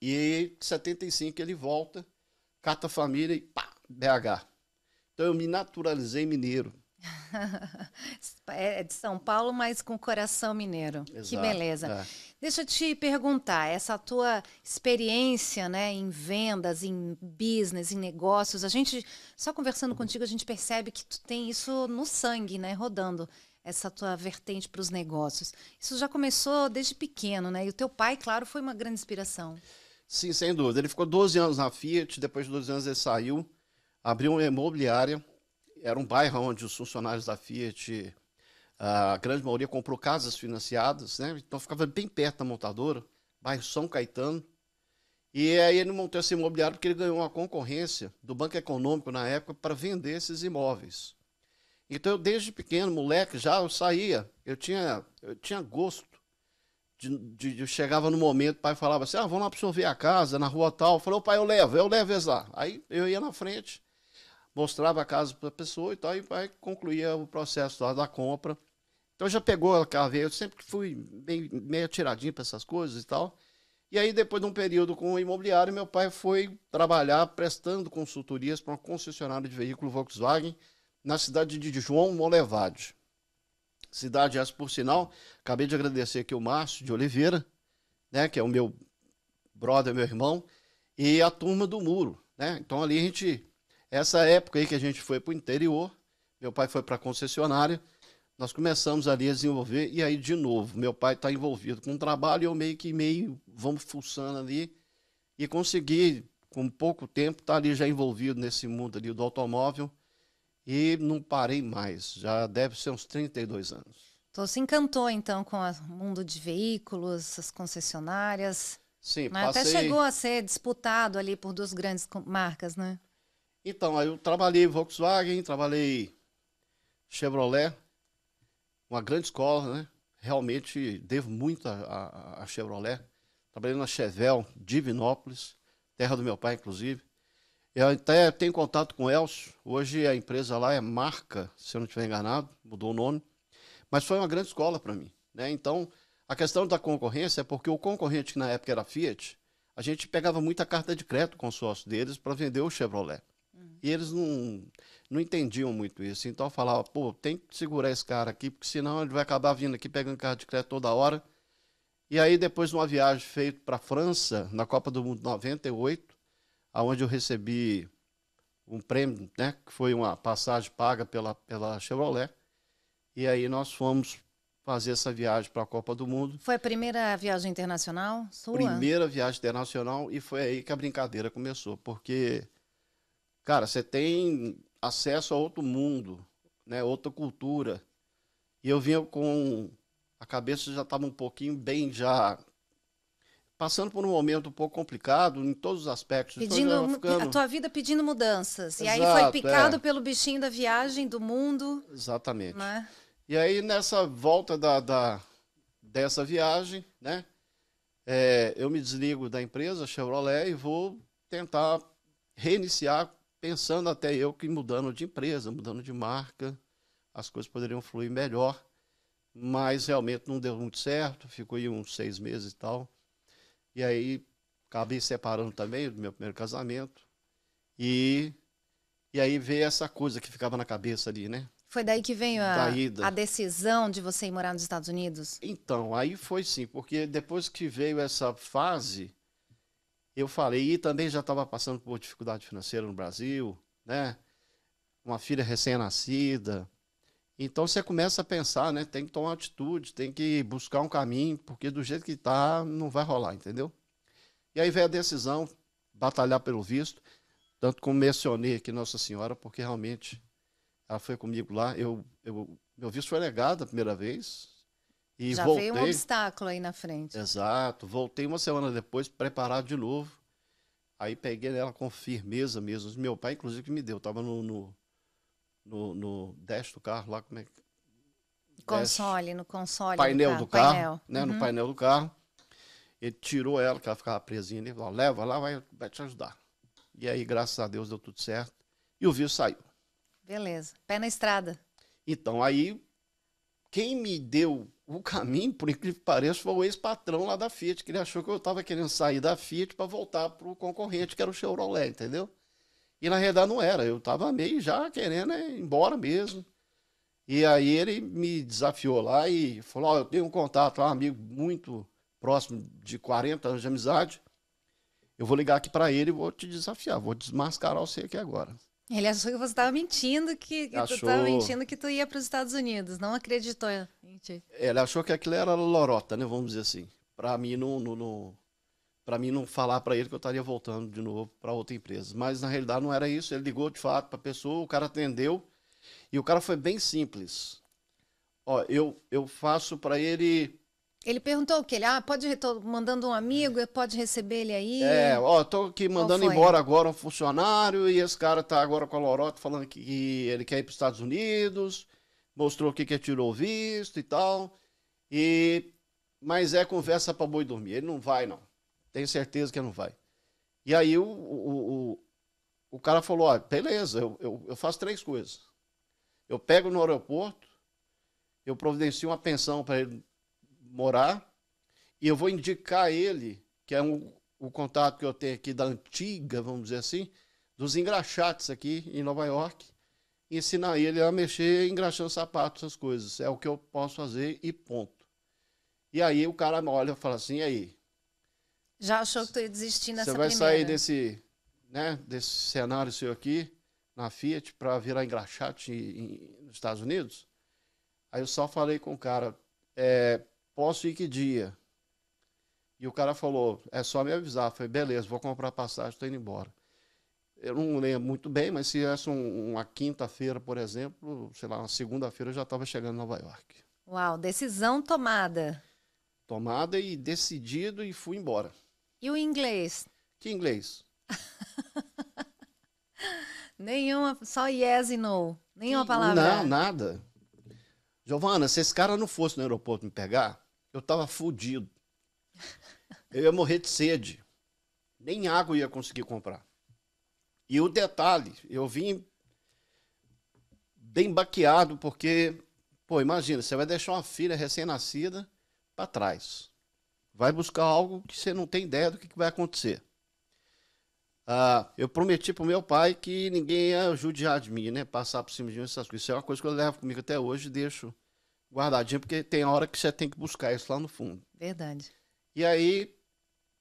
E em 75 ele volta, cata a família e pá, BH. Então eu me naturalizei mineiro. É, é de São Paulo, mas com coração mineiro. Exato, que beleza. É. Deixa eu te perguntar, essa tua experiência, né, em vendas, em business, em negócios, a gente só conversando contigo a gente percebe que tu tem isso no sangue, né, rodando essa tua vertente para os negócios. Isso já começou desde pequeno, né? E o teu pai, claro, foi uma grande inspiração. Sim, sem dúvida. Ele ficou 12 anos na Fiat, depois de 12 anos ele saiu, abriu uma imobiliária, era um bairro onde os funcionários da Fiat, a grande maioria, comprou casas financiadas, né? então ficava bem perto da montadora, bairro São Caetano. E aí ele montou esse imobiliário porque ele ganhou uma concorrência do Banco Econômico na época para vender esses imóveis. Então eu desde pequeno, moleque, já eu saía, eu tinha, eu tinha gosto de, de, chegava no momento, o pai falava assim: ah, vamos absorver a casa na rua tal. Eu falei, pai, eu levo, eu levo eles lá. Aí eu ia na frente, mostrava a casa para a pessoa e tal, e aí concluía o processo lá da compra. Então já pegou a caveira, eu sempre fui bem, meio atiradinho para essas coisas e tal. E aí, depois de um período com o imobiliário, meu pai foi trabalhar prestando consultorias para uma concessionária de veículo Volkswagen na cidade de João Molevade. Cidade essa, por sinal, acabei de agradecer aqui o Márcio de Oliveira, né, que é o meu brother, meu irmão, e a turma do Muro, né? Então ali a gente essa época aí que a gente foi para o interior, meu pai foi para a concessionária, nós começamos ali a desenvolver e aí de novo, meu pai está envolvido com o trabalho, eu meio que meio vamos fuçando ali e consegui com pouco tempo estar tá ali já envolvido nesse mundo ali do automóvel e não parei mais. Já deve ser uns 32 anos. Então, se encantou, então, com o mundo de veículos, as concessionárias. Sim, né? passei... Até chegou a ser disputado ali por duas grandes marcas, né? Então, eu trabalhei Volkswagen, trabalhei Chevrolet, uma grande escola, né? Realmente devo muito a, a, a Chevrolet. Trabalhei na Chevel, Divinópolis, terra do meu pai, inclusive. Eu até tenho contato com o Elcio. Hoje a empresa lá é Marca, se eu não estiver enganado, mudou o nome. Mas foi uma grande escola para mim. Né? Então, a questão da concorrência é porque o concorrente, que na época era Fiat, a gente pegava muita carta de crédito com o sócio deles para vender o Chevrolet. Uhum. E eles não, não entendiam muito isso. Então eu falava, pô, tem que segurar esse cara aqui, porque senão ele vai acabar vindo aqui pegando carta de crédito toda hora. E aí, depois de uma viagem feita para a França, na Copa do Mundo 98, aonde eu recebi um prêmio, né, que foi uma passagem paga pela, pela Chevrolet. E aí nós fomos fazer essa viagem para a Copa do Mundo. Foi a primeira viagem internacional sua? Primeira viagem internacional e foi aí que a brincadeira começou, porque cara, você tem acesso a outro mundo, né, outra cultura. E eu vinha com a cabeça já estava um pouquinho bem já passando por um momento um pouco complicado em todos os aspectos. Pedindo, ficando... A tua vida pedindo mudanças. Exato, e aí foi picado é. pelo bichinho da viagem, do mundo. Exatamente. Né? E aí, nessa volta da, da dessa viagem, né? É, eu me desligo da empresa Chevrolet e vou tentar reiniciar, pensando até eu que mudando de empresa, mudando de marca, as coisas poderiam fluir melhor. Mas realmente não deu muito certo, ficou aí uns seis meses e tal e aí acabei separando também do meu primeiro casamento. E, e aí veio essa coisa que ficava na cabeça ali, né? Foi daí que veio a, a decisão de você ir morar nos Estados Unidos? Então, aí foi sim, porque depois que veio essa fase, eu falei, e também já estava passando por dificuldade financeira no Brasil, né? Uma filha recém-nascida, então você começa a pensar, né? Tem que tomar atitude, tem que buscar um caminho, porque do jeito que está, não vai rolar, entendeu? E aí vem a decisão, batalhar pelo visto. Tanto como mencionei aqui Nossa Senhora, porque realmente ela foi comigo lá. Eu, eu, meu visto foi negado a primeira vez. E Já voltei. veio um obstáculo aí na frente. Exato. Voltei uma semana depois, preparado de novo. Aí peguei ela com firmeza mesmo. Meu pai, inclusive, que me deu. Estava no, no, no, no dash do carro lá, como é que... Console, dash, no console painel do carro, do carro painel. né? Uhum. No painel do carro. Ele tirou ela, que ela ficava presinha, ali, falou, leva lá, vai, vai te ajudar. E aí, graças a Deus, deu tudo certo. E o vírus saiu. Beleza. Pé na estrada. Então, aí, quem me deu o caminho, por incrível que pareça, foi o ex-patrão lá da Fiat, que ele achou que eu estava querendo sair da Fiat para voltar para o concorrente, que era o Chevrolet, entendeu? E na realidade não era, eu estava meio já querendo ir embora mesmo. E aí ele me desafiou lá e falou: oh, eu tenho um contato é um amigo muito próximo de 40 anos de amizade. Eu vou ligar aqui para ele e vou te desafiar, vou desmascarar você aqui agora. Ele achou que você estava mentindo que, que achou... tu estava mentindo que tu ia para os Estados Unidos, não acreditou em ti. Ele achou que aquilo era lorota, né? Vamos dizer assim. Para mim não, não, não, para mim não falar para ele que eu estaria voltando de novo para outra empresa. Mas na realidade não era isso. Ele ligou de fato para a pessoa, o cara atendeu e o cara foi bem simples. Ó, eu eu faço para ele. Ele perguntou o que ele, ah, pode estou mandando um amigo, pode receber ele aí. É, ó, tô aqui mandando embora agora um funcionário e esse cara tá agora com a lorota falando que ele quer ir para os Estados Unidos, mostrou que que é, tirou visto e tal. E mas é conversa para boi dormir. Ele não vai não. Tenho certeza que não vai. E aí o, o, o, o cara falou, ah, beleza, eu, eu, eu faço três coisas. Eu pego no aeroporto, eu providencio uma pensão para ele morar, e eu vou indicar ele, que é um, o contato que eu tenho aqui da antiga, vamos dizer assim, dos engraxates aqui em Nova York, ensinar ele a mexer engraxando sapatos, essas coisas. É o que eu posso fazer e ponto. E aí o cara olha e fala assim, e aí, já achou que tu ia desistir nessa primeira. Você vai sair desse, né, desse cenário seu aqui, na Fiat, para virar engraxate em, nos Estados Unidos? Aí eu só falei com o cara, é, posso ir que dia? E o cara falou, é só me avisar. Eu falei, beleza, vou comprar passagem, estou indo embora. Eu não lembro muito bem, mas se fosse uma quinta-feira, por exemplo, sei lá, uma segunda-feira eu já estava chegando em Nova York. Uau, decisão tomada. Tomada e decidido e fui embora. E o inglês? Que inglês? Nenhuma, só yes e no. Nenhuma palavra. Não, nada. Giovana, se esse cara não fosse no aeroporto me pegar, eu tava fudido. Eu ia morrer de sede. Nem água ia conseguir comprar. E o detalhe, eu vim bem baqueado, porque, pô, imagina, você vai deixar uma filha recém-nascida para trás. Vai buscar algo que você não tem ideia do que, vai acontecer. Ah, eu prometi pro meu pai que ninguém ia judiar de mim, né? Passar por cima de mim, essas coisas. Isso é uma coisa que eu levo comigo até hoje e deixo guardadinho, porque tem hora que você tem que buscar isso lá no fundo. Verdade. E aí,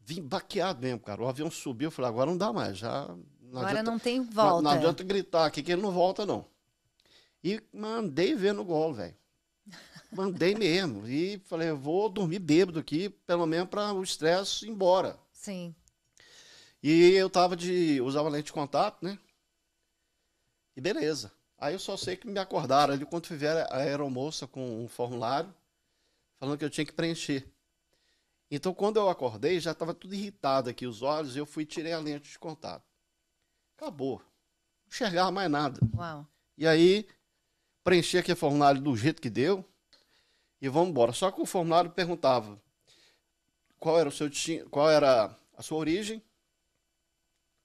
vim baqueado mesmo, cara. O avião subiu, eu falei, agora não dá mais, já... Não agora adianta, não tem volta. Não, não é. adianta gritar aqui que ele não volta, não. E mandei ver no gol, velho. Mandei mesmo. E falei, eu vou dormir bêbado aqui, pelo menos para o estresse ir embora. Sim. E eu tava de. usava lente de contato, né? E beleza. Aí eu só sei que me acordaram ali quando fizeram a aeromoça com um formulário falando que eu tinha que preencher. Então quando eu acordei, já estava tudo irritado aqui os olhos, eu fui e tirei a lente de contato. Acabou. Não enxergava mais nada. Uau. E aí preenchi aquele formulário do jeito que deu e vamos embora. Só que o formulário perguntava qual era, o seu, qual era a sua origem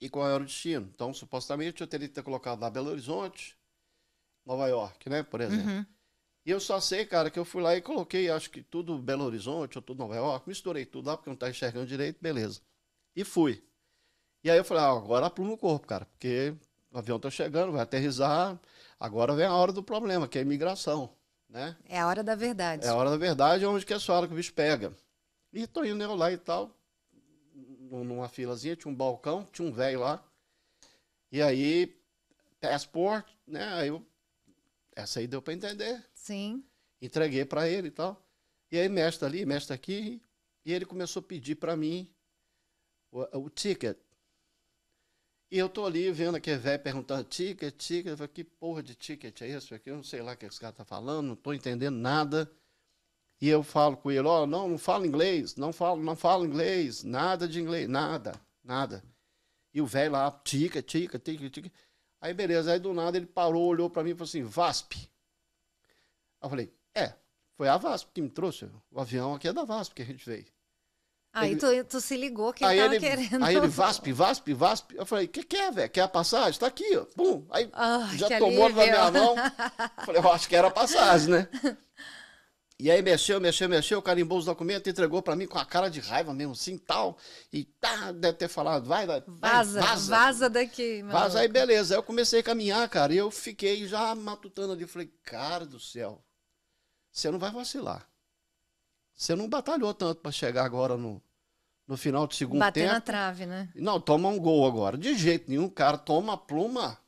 e qual era o destino. Então, supostamente, eu teria que ter colocado lá Belo Horizonte, Nova York, né, por exemplo. Uhum. E eu só sei, cara, que eu fui lá e coloquei, acho que tudo Belo Horizonte ou tudo Nova York, misturei tudo lá porque não tá enxergando direito, beleza. E fui. E aí eu falei, ah, agora pluma o corpo, cara, porque o avião tá chegando, vai aterrizar, agora vem a hora do problema, que é a imigração. Né? É a hora da verdade. É a hora da verdade, onde que é sua hora que o bicho pega. E tô indo eu lá e tal, numa filazinha, tinha um balcão, tinha um velho lá. E aí, passport, né? Aí eu, essa aí deu para entender. Sim. Entreguei para ele e tal. E aí, mestre ali, mestre aqui. E ele começou a pedir para mim o, o ticket e eu tô ali vendo aquele velho perguntando ticket, ticket. Eu falei, que porra de ticket é isso aqui? Eu não sei lá o que esse cara tá falando, não tô entendendo nada. E eu falo com ele, ó, oh, não, não falo inglês, não falo, não falo inglês, nada de inglês, nada, nada. E o velho lá, tica tica tica tica Aí beleza, aí do nada ele parou, olhou para mim e falou assim, VASP. Aí eu falei, é, foi a VASP que me trouxe, o avião aqui é da VASP que a gente veio. Aí ele... tu, tu, se ligou que aí ele tava ele, querendo. Aí ele vaspe, vaspe, vaspe. Eu falei, o que, que é, velho? Quer a passagem? Tá aqui, ó. Pum. Aí oh, já tomou alívio. na minha mão. falei, eu acho que era a passagem, né? E aí mexeu, mexeu, mexeu, carimbou os documentos, entregou para mim com a cara de raiva mesmo, assim, tal. E tá, deve ter falado, vai, vai, vaza, vaza, vaza daqui. Vaza aí, beleza. Aí eu comecei a caminhar, cara, e eu fiquei já matutando ali. Falei, cara do céu, você não vai vacilar. Você não batalhou tanto para chegar agora no, no final do segundo Bater tempo. Bater na trave, né? Não, toma um gol agora. De jeito nenhum, cara. Toma a pluma.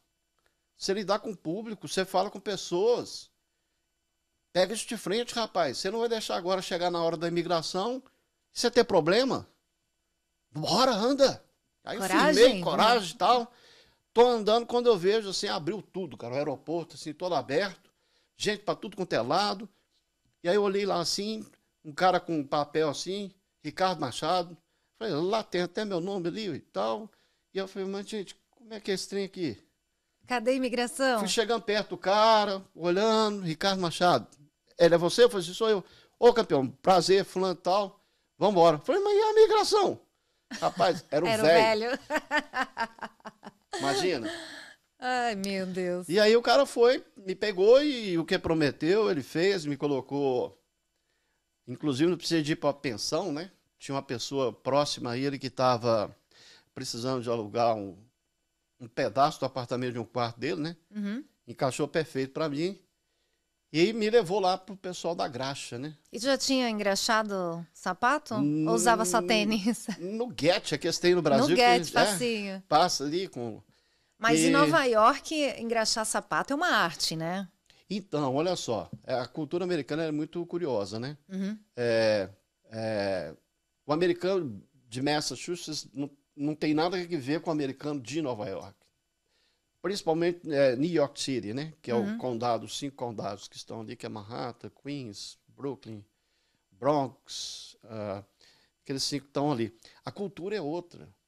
Você lidar com o público, você fala com pessoas. Pega isso de frente, rapaz. Você não vai deixar agora chegar na hora da imigração você ter problema. Bora, anda. Aí coragem, firmei, coragem né? e né? tal. Tô andando quando eu vejo, assim, abriu tudo, cara. O aeroporto, assim, todo aberto. Gente para tudo quanto é lado. E aí eu olhei lá, assim, um cara com um papel assim, Ricardo Machado. Falei, lá tem até meu nome ali e tal. E eu falei, mas gente, como é que é esse trem aqui? Cadê a imigração? Fui chegando perto do cara, olhando, Ricardo Machado. Ele é você? Eu falei, sou eu. Ô, campeão, prazer, fulano e tal. Vambora. Falei, mas e a migração? Rapaz, era um era velho. velho. Imagina. Ai, meu Deus. E aí o cara foi, me pegou e o que prometeu, ele fez, me colocou Inclusive, não precisa ir para pensão, né? Tinha uma pessoa próxima a ele que estava precisando de alugar um, um, pedaço do apartamento de um quarto dele, né? Uhum. Encaixou perfeito para mim. E me levou lá pro pessoal da graxa, né? E já tinha engraxado sapato? No, Ou usava só hum, tênis? No Get, é que eles têm no Brasil. No Get, é, facinho. É, passa ali com... Mas e... em Nova York, engraxar sapato é uma arte, né? Então, olha só, é, a cultura americana é muito curiosa, né? Uhum. É, é, o americano de Massachusetts não, não tem nada a ver com o americano de Nova York. Principalmente é, New York City, né? Que é uhum. o condado, os cinco condados que estão ali, que é Manhattan, Queens, Brooklyn, Bronx, uh, aqueles cinco estão ali. A cultura é outra.